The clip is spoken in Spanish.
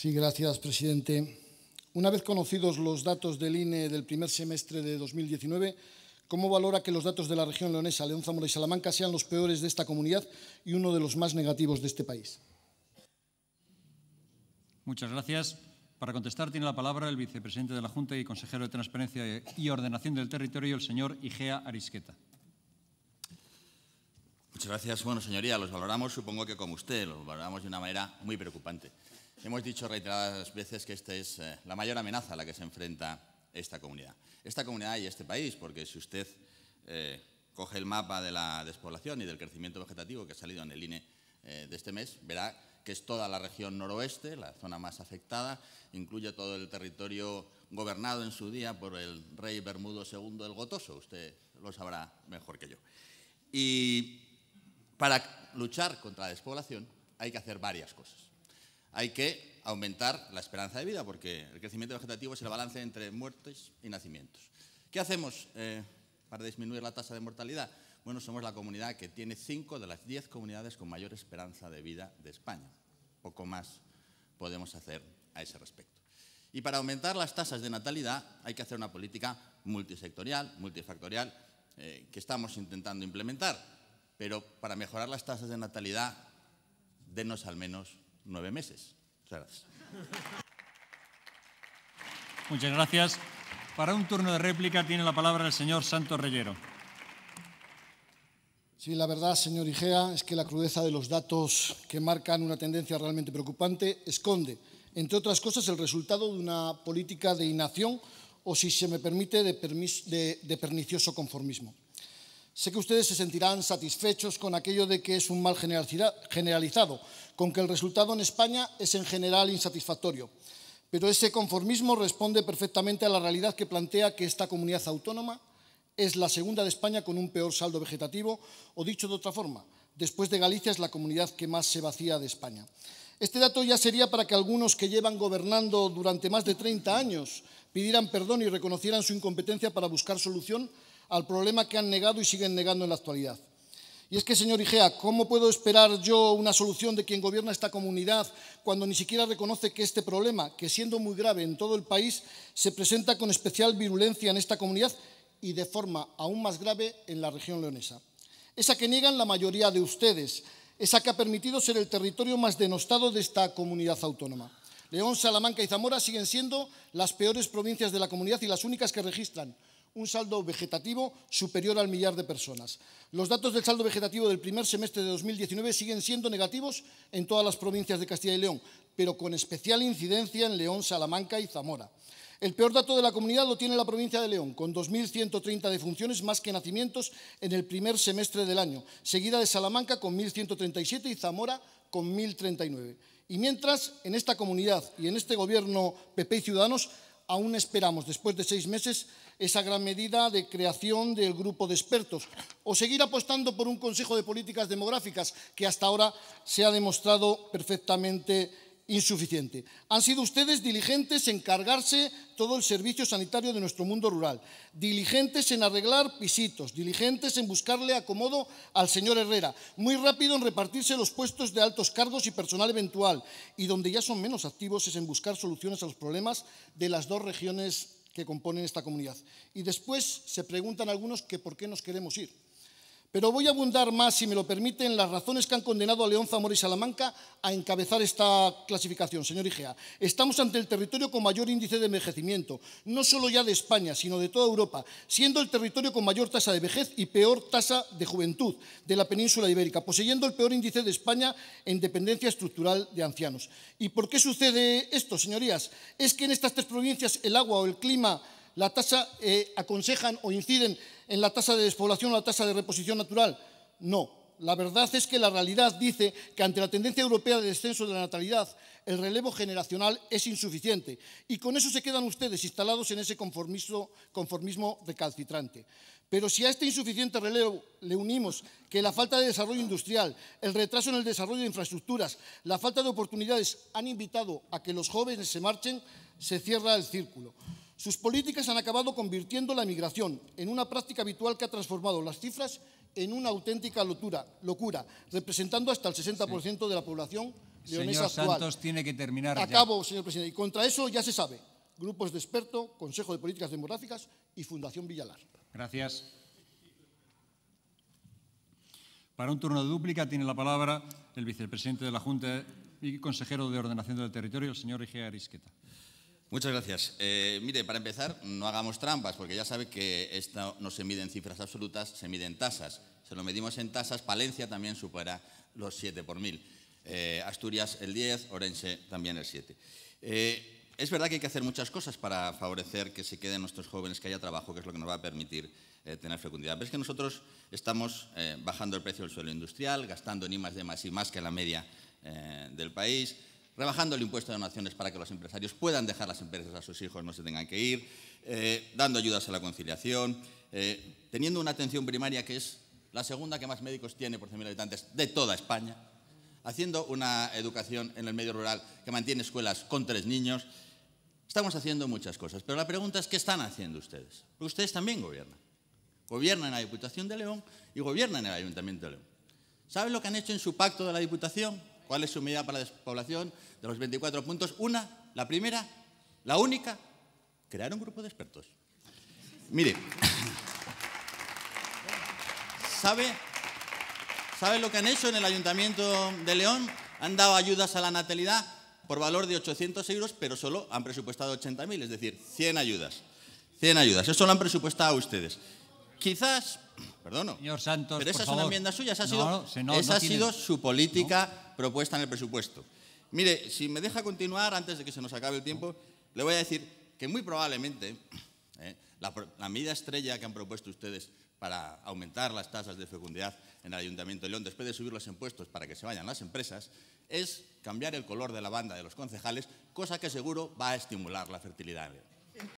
Sí, gracias, presidente. Una vez conocidos los datos del INE del primer semestre de 2019, ¿Cómo valora que los datos de la región leonesa, León, Zamora y Salamanca sean los peores de esta comunidad y uno de los más negativos de este país? Muchas gracias. Para contestar tiene la palabra el vicepresidente de la Junta y consejero de Transparencia y Ordenación del Territorio, el señor Igea Arisqueta. Muchas gracias. Bueno, señoría, los valoramos, supongo que como usted, los valoramos de una manera muy preocupante. Hemos dicho reiteradas veces que esta es eh, la mayor amenaza a la que se enfrenta esta comunidad. Esta comunidad y este país, porque si usted eh, coge el mapa de la despoblación y del crecimiento vegetativo que ha salido en el INE eh, de este mes, verá que es toda la región noroeste, la zona más afectada, incluye todo el territorio gobernado en su día por el rey Bermudo II el Gotoso, usted lo sabrá mejor que yo. Y para luchar contra la despoblación hay que hacer varias cosas hay que aumentar la esperanza de vida, porque el crecimiento vegetativo es el balance entre muertes y nacimientos. ¿Qué hacemos eh, para disminuir la tasa de mortalidad? Bueno, somos la comunidad que tiene cinco de las diez comunidades con mayor esperanza de vida de España. Poco más podemos hacer a ese respecto. Y para aumentar las tasas de natalidad hay que hacer una política multisectorial, multifactorial, eh, que estamos intentando implementar. Pero para mejorar las tasas de natalidad, denos al menos nueve meses. Muchas gracias. Muchas gracias. Para un turno de réplica tiene la palabra el señor Santos Reyero. Sí, la verdad, señor Igea, es que la crudeza de los datos que marcan una tendencia realmente preocupante esconde, entre otras cosas, el resultado de una política de inacción o, si se me permite, de, de pernicioso conformismo. Sé que ustedes se sentirán satisfechos con aquello de que es un mal generalizado, con que el resultado en España es en general insatisfactorio. Pero ese conformismo responde perfectamente a la realidad que plantea que esta comunidad autónoma es la segunda de España con un peor saldo vegetativo, o dicho de otra forma, después de Galicia es la comunidad que más se vacía de España. Este dato ya sería para que algunos que llevan gobernando durante más de 30 años pidieran perdón y reconocieran su incompetencia para buscar solución al problema que han negado y siguen negando en la actualidad. Y es que, señor Igea, ¿cómo puedo esperar yo una solución de quien gobierna esta comunidad cuando ni siquiera reconoce que este problema, que siendo muy grave en todo el país, se presenta con especial virulencia en esta comunidad y de forma aún más grave en la región leonesa? Esa que niegan la mayoría de ustedes, esa que ha permitido ser el territorio más denostado de esta comunidad autónoma. León, Salamanca y Zamora siguen siendo las peores provincias de la comunidad y las únicas que registran un saldo vegetativo superior al millar de personas. Los datos del saldo vegetativo del primer semestre de 2019 siguen siendo negativos en todas las provincias de Castilla y León, pero con especial incidencia en León, Salamanca y Zamora. El peor dato de la comunidad lo tiene la provincia de León, con 2.130 defunciones más que nacimientos en el primer semestre del año, seguida de Salamanca con 1.137 y Zamora con 1.039. Y mientras, en esta comunidad y en este gobierno PP y Ciudadanos aún esperamos, después de seis meses, esa gran medida de creación del grupo de expertos. O seguir apostando por un Consejo de Políticas Demográficas, que hasta ahora se ha demostrado perfectamente insuficiente. Han sido ustedes diligentes en cargarse todo el servicio sanitario de nuestro mundo rural, diligentes en arreglar pisitos, diligentes en buscarle acomodo al señor Herrera, muy rápido en repartirse los puestos de altos cargos y personal eventual, y donde ya son menos activos es en buscar soluciones a los problemas de las dos regiones que componen esta comunidad. Y después se preguntan algunos que por qué nos queremos ir. Pero voy a abundar más, si me lo permiten, las razones que han condenado a León, Zamora y Salamanca a encabezar esta clasificación, señor Igea. Estamos ante el territorio con mayor índice de envejecimiento, no solo ya de España, sino de toda Europa, siendo el territorio con mayor tasa de vejez y peor tasa de juventud de la península ibérica, poseyendo el peor índice de España en dependencia estructural de ancianos. ¿Y por qué sucede esto, señorías? Es que en estas tres provincias el agua o el clima, la tasa eh, aconsejan o inciden en la tasa de despoblación o la tasa de reposición natural. No, la verdad es que la realidad dice que ante la tendencia europea de descenso de la natalidad, el relevo generacional es insuficiente y con eso se quedan ustedes instalados en ese conformismo, recalcitrante. Pero si a este insuficiente relevo le unimos que la falta de desarrollo industrial, el retraso en el desarrollo de infraestructuras, la falta de oportunidades han invitado a que los jóvenes se marchen, se cierra el círculo. Sus políticas han acabado convirtiendo la migración en una práctica habitual que ha transformado las cifras en una auténtica locura, representando hasta el 60% de la población leonesa señor Santos tiene que terminar Acabo, señor presidente. Y contra eso ya se sabe. Grupos de experto, Consejo de Políticas Demográficas y Fundación Villalar. Gracias. Para un turno de dúplica tiene la palabra el vicepresidente de la Junta y consejero de Ordenación del Territorio, el señor Igea Arisqueta. Muchas gracias. Eh, mire, para empezar, no hagamos trampas, porque ya sabe que esto no se mide en cifras absolutas, se mide en tasas. Se lo medimos en tasas, Palencia también supera los 7 por mil. Eh, Asturias el 10, Orense también el 7. Eh, es verdad que hay que hacer muchas cosas para favorecer que se queden nuestros jóvenes, que haya trabajo, que es lo que nos va a permitir tener fecundidad. Pero es que nosotros estamos bajando el precio del suelo industrial, gastando en I más D más I más que la media del país, rebajando el impuesto de donaciones para que los empresarios puedan dejar las empresas a sus hijos, no se tengan que ir, eh, dando ayudas a la conciliación, eh, teniendo una atención primaria que es la segunda que más médicos tiene por 100.000 habitantes de toda España, haciendo una educación en el medio rural que mantiene escuelas con tres niños. Estamos haciendo muchas cosas, pero la pregunta es ¿qué están haciendo ustedes? ustedes también gobiernan. Gobiernan en la Diputación de León y gobiernan en el Ayuntamiento de León. ¿Saben lo que han hecho en su pacto de la Diputación? ¿Cuál es su medida para la despoblación? De los 24 puntos, una, la primera, la única, crear un grupo de expertos. Mire, ¿sabe, ¿sabe lo que han hecho en el Ayuntamiento de León? Han dado ayudas a la natalidad por valor de 800 euros, pero solo han presupuestado 80.000, es decir, 100 ayudas. 100 ayudas, eso lo han presupuestado ustedes. Quizás, perdono, Señor Santos, pero esa es una enmienda suya, esa ha sido, su política propuesta en el presupuesto. Mire, si me deja continuar antes de que se nos acabe el tiempo, le voy a decir que muy probablemente eh, la, medida estrella que han propuesto ustedes para aumentar las tasas de fecundidad en el Ayuntamiento de León, después de subir los impuestos para que se vayan las empresas, es cambiar el color de la banda de los concejales, cosa que seguro va a estimular la fertilidad en León.